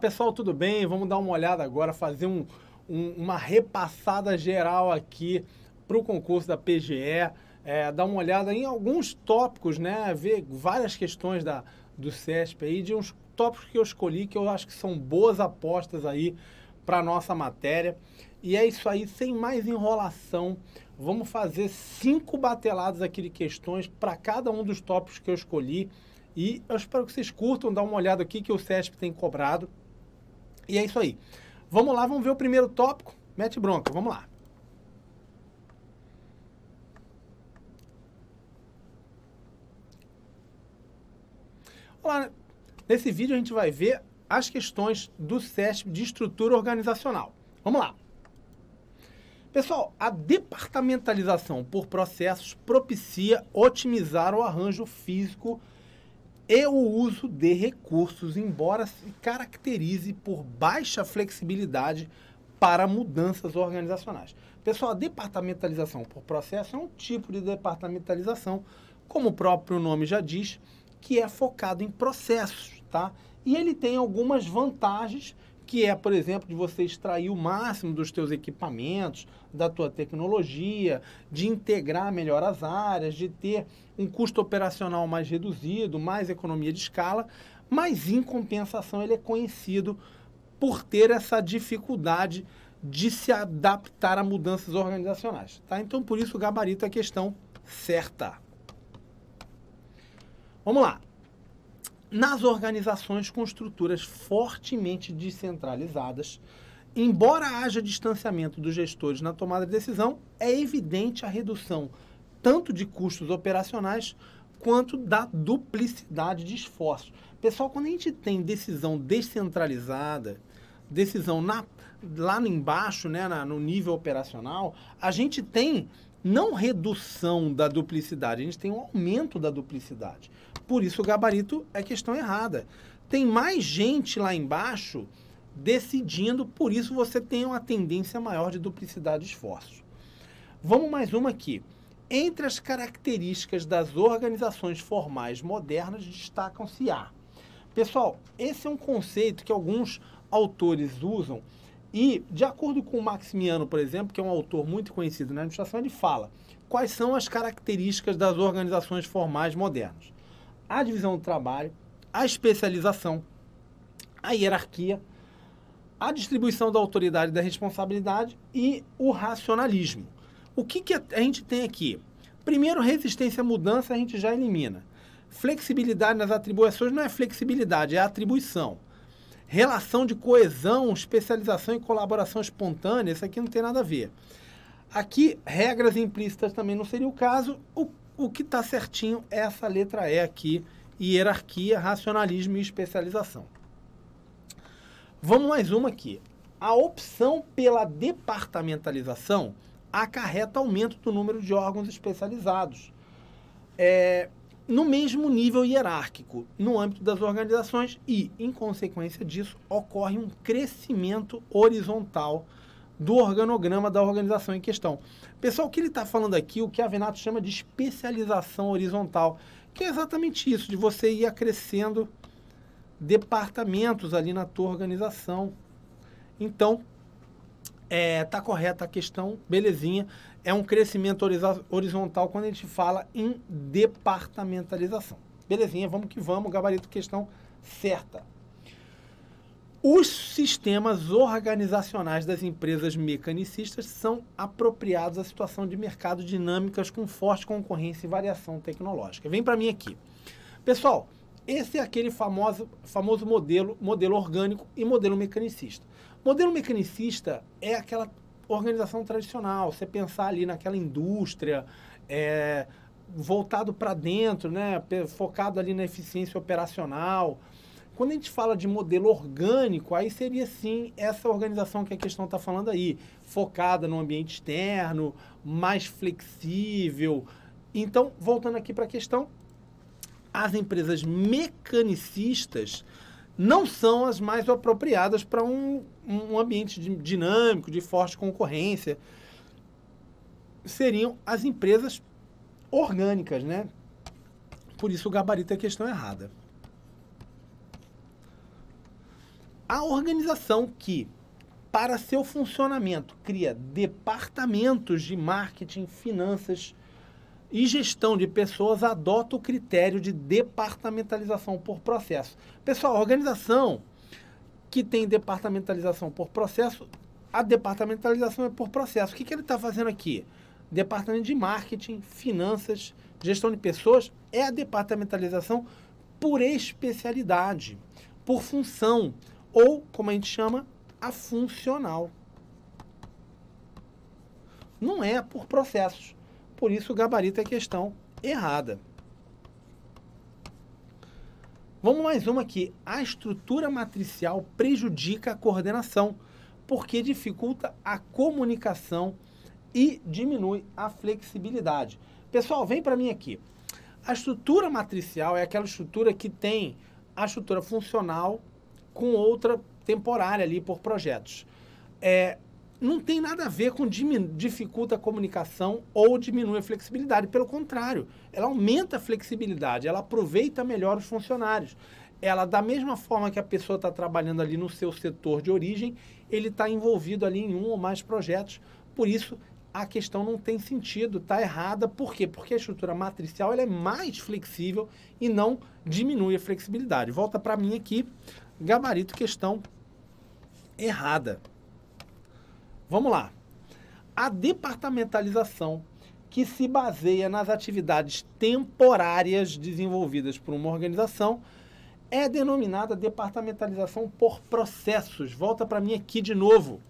pessoal, tudo bem? Vamos dar uma olhada agora, fazer um, um, uma repassada geral aqui para o concurso da PGE, é, dar uma olhada em alguns tópicos, né? Ver várias questões da, do CESP aí, de uns tópicos que eu escolhi que eu acho que são boas apostas aí para nossa matéria. E é isso aí, sem mais enrolação, vamos fazer cinco bateladas aqui de questões para cada um dos tópicos que eu escolhi. E eu espero que vocês curtam, dá uma olhada aqui que o CESP tem cobrado. E é isso aí. Vamos lá, vamos ver o primeiro tópico. Mete bronca, vamos lá. Olá, nesse vídeo a gente vai ver as questões do SESP de estrutura organizacional. Vamos lá. Pessoal, a departamentalização por processos propicia otimizar o arranjo físico e o uso de recursos, embora se caracterize por baixa flexibilidade para mudanças organizacionais. Pessoal, a departamentalização por processo é um tipo de departamentalização, como o próprio nome já diz, que é focado em processos, tá? E ele tem algumas vantagens que é, por exemplo, de você extrair o máximo dos teus equipamentos, da tua tecnologia, de integrar melhor as áreas, de ter um custo operacional mais reduzido, mais economia de escala, mas em compensação ele é conhecido por ter essa dificuldade de se adaptar a mudanças organizacionais, tá? Então por isso o gabarito é a questão certa. Vamos lá nas organizações com estruturas fortemente descentralizadas, embora haja distanciamento dos gestores na tomada de decisão, é evidente a redução tanto de custos operacionais quanto da duplicidade de esforços. Pessoal, quando a gente tem decisão descentralizada, decisão na lá embaixo, né, na, no nível operacional, a gente tem não redução da duplicidade, a gente tem um aumento da duplicidade. Por isso o gabarito é questão errada. Tem mais gente lá embaixo decidindo, por isso você tem uma tendência maior de duplicidade de esforço. Vamos mais uma aqui. Entre as características das organizações formais modernas destacam-se a. Pessoal, esse é um conceito que alguns autores usam e, de acordo com o Maximiano, por exemplo, que é um autor muito conhecido na administração, ele fala quais são as características das organizações formais modernas. A divisão do trabalho, a especialização, a hierarquia, a distribuição da autoridade e da responsabilidade e o racionalismo. O que, que a gente tem aqui? Primeiro, resistência à mudança a gente já elimina. Flexibilidade nas atribuições não é flexibilidade, é atribuição. Relação de coesão, especialização e colaboração espontânea, isso aqui não tem nada a ver. Aqui, regras implícitas também não seria o caso. O, o que está certinho é essa letra E aqui, hierarquia, racionalismo e especialização. Vamos mais uma aqui. A opção pela departamentalização acarreta aumento do número de órgãos especializados. É, no mesmo nível hierárquico no âmbito das organizações e, em consequência disso, ocorre um crescimento horizontal do organograma da organização em questão. Pessoal, o que ele está falando aqui, o que a Venato chama de especialização horizontal, que é exatamente isso, de você ir acrescendo departamentos ali na tua organização. Então, é, tá correta a questão, belezinha é um crescimento horizontal quando a gente fala em departamentalização. Belezinha, vamos que vamos, gabarito questão certa. Os sistemas organizacionais das empresas mecanicistas são apropriados à situação de mercado dinâmicas com forte concorrência e variação tecnológica. Vem para mim aqui. Pessoal, esse é aquele famoso, famoso modelo, modelo orgânico e modelo mecanicista. Modelo mecanicista é aquela organização tradicional, você pensar ali naquela indústria, é, voltado para dentro, né, focado ali na eficiência operacional. Quando a gente fala de modelo orgânico, aí seria sim essa organização que a questão está falando aí, focada no ambiente externo, mais flexível. Então, voltando aqui para a questão, as empresas mecanicistas, não são as mais apropriadas para um, um ambiente dinâmico, de forte concorrência. Seriam as empresas orgânicas, né? Por isso o gabarito é questão errada. A organização que, para seu funcionamento, cria departamentos de marketing, finanças, e gestão de pessoas adota o critério de departamentalização por processo. Pessoal, organização que tem departamentalização por processo, a departamentalização é por processo. O que, que ele está fazendo aqui? Departamento de marketing, finanças, gestão de pessoas é a departamentalização por especialidade, por função, ou, como a gente chama, a funcional. Não é por processos por isso o gabarito é questão errada. Vamos mais uma aqui. A estrutura matricial prejudica a coordenação, porque dificulta a comunicação e diminui a flexibilidade. Pessoal, vem para mim aqui. A estrutura matricial é aquela estrutura que tem a estrutura funcional com outra temporária ali por projetos. É, não tem nada a ver com dificulta a comunicação ou diminui a flexibilidade. Pelo contrário, ela aumenta a flexibilidade, ela aproveita melhor os funcionários. Ela, da mesma forma que a pessoa está trabalhando ali no seu setor de origem, ele está envolvido ali em um ou mais projetos. Por isso, a questão não tem sentido, está errada. Por quê? Porque a estrutura matricial ela é mais flexível e não diminui a flexibilidade. Volta para mim aqui, gabarito questão errada. Vamos lá. A departamentalização, que se baseia nas atividades temporárias desenvolvidas por uma organização, é denominada departamentalização por processos. Volta para mim aqui de novo.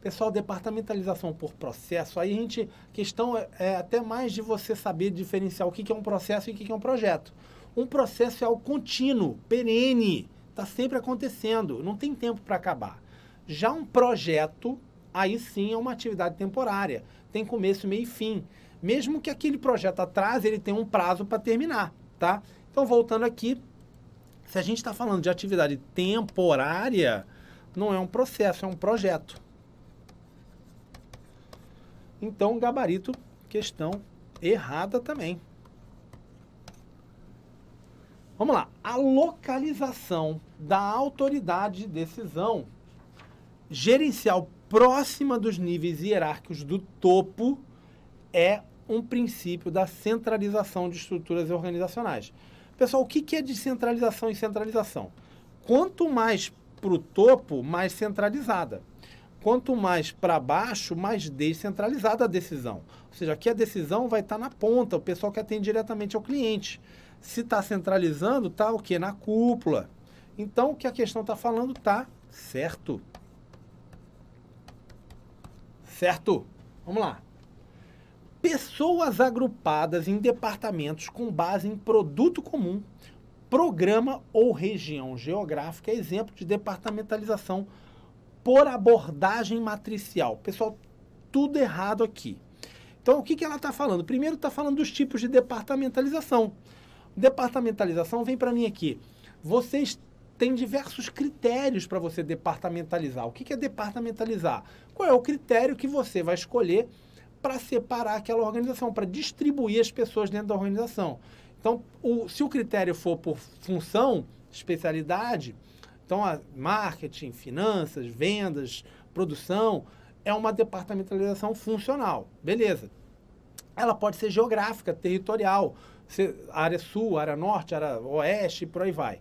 Pessoal, departamentalização por processo, aí a gente. questão é, é até mais de você saber diferenciar o que, que é um processo e o que, que é um projeto. Um processo é algo contínuo, perene, está sempre acontecendo, não tem tempo para acabar. Já um projeto aí sim é uma atividade temporária. Tem começo, meio e fim. Mesmo que aquele projeto atrás ele tem um prazo para terminar, tá? Então, voltando aqui, se a gente está falando de atividade temporária, não é um processo, é um projeto. Então, gabarito, questão errada também. Vamos lá. A localização da autoridade de decisão gerencial próxima dos níveis hierárquicos do topo é um princípio da centralização de estruturas organizacionais. Pessoal, o que é descentralização e centralização? Quanto mais para o topo, mais centralizada. Quanto mais para baixo, mais descentralizada a decisão. Ou seja, aqui a decisão vai estar tá na ponta, o pessoal que atende diretamente ao cliente. Se está centralizando, está o quê? Na cúpula. Então, o que a questão está falando está certo certo? Vamos lá. Pessoas agrupadas em departamentos com base em produto comum, programa ou região geográfica é exemplo de departamentalização por abordagem matricial. Pessoal, tudo errado aqui. Então, o que, que ela está falando? Primeiro, está falando dos tipos de departamentalização. Departamentalização vem para mim aqui. Vocês tem diversos critérios para você departamentalizar. O que, é departamentalizar? Qual é o critério que você vai escolher para separar aquela organização, para distribuir as pessoas dentro da organização? Então, o, se o critério for por função, especialidade, então a marketing, finanças, vendas, produção, é uma departamentalização funcional. Beleza. Ela pode ser geográfica, territorial, área sul, área norte, área oeste, por aí vai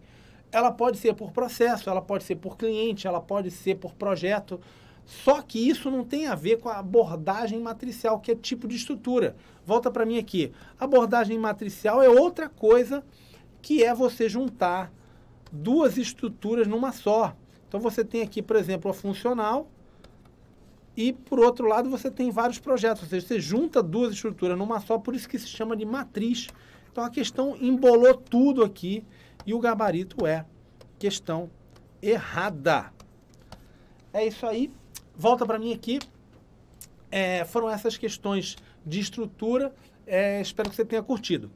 ela pode ser por processo, ela pode ser por cliente, ela pode ser por projeto. Só que isso não tem a ver com a abordagem matricial, que é tipo de estrutura. Volta para mim aqui. Abordagem matricial é outra coisa que é você juntar duas estruturas numa só. Então você tem aqui, por exemplo, a funcional e por outro lado você tem vários projetos, ou seja, você junta duas estruturas numa só, por isso que se chama de matriz. Então a questão embolou tudo aqui e o gabarito é questão errada. É isso aí. Volta para mim aqui. É, foram essas questões de estrutura. É, espero que você tenha curtido.